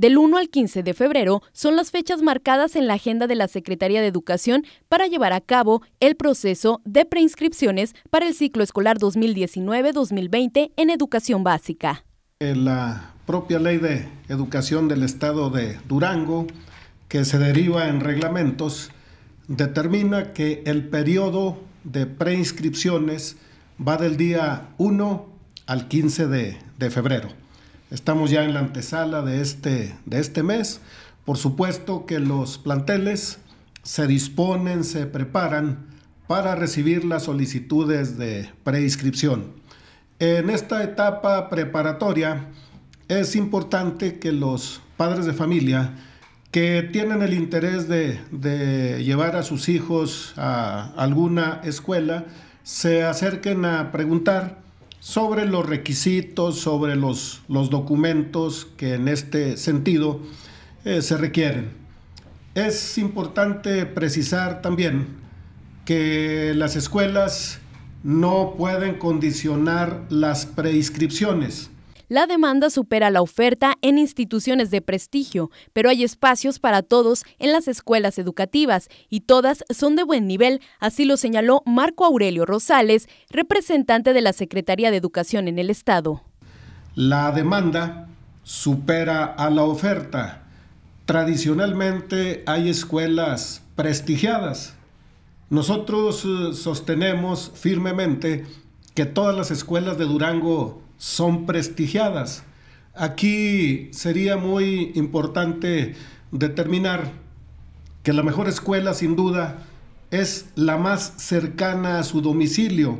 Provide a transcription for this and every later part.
Del 1 al 15 de febrero son las fechas marcadas en la agenda de la Secretaría de Educación para llevar a cabo el proceso de preinscripciones para el ciclo escolar 2019-2020 en educación básica. Eh, la propia ley de educación del estado de Durango, que se deriva en reglamentos, determina que el periodo de preinscripciones va del día 1 al 15 de, de febrero. Estamos ya en la antesala de este, de este mes. Por supuesto que los planteles se disponen, se preparan para recibir las solicitudes de preinscripción. En esta etapa preparatoria es importante que los padres de familia que tienen el interés de, de llevar a sus hijos a alguna escuela se acerquen a preguntar sobre los requisitos, sobre los, documentos que en este sentido eh, se requieren. Es importante precisar también que las escuelas no pueden condicionar las preinscripciones la demanda supera la oferta en instituciones de prestigio, pero hay espacios para todos en las escuelas educativas y todas son de buen nivel, así lo señaló Marco Aurelio Rosales, representante de la Secretaría de Educación en el Estado. La demanda supera a la oferta. Tradicionalmente hay escuelas prestigiadas. Nosotros eh, sostenemos firmemente que todas las escuelas de Durango son prestigiadas. Aquí sería muy importante determinar que la mejor escuela sin duda es la más cercana a su domicilio,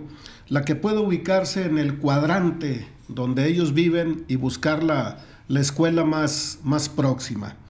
la que puede ubicarse en el cuadrante donde ellos viven y buscar la, escuela más próxima.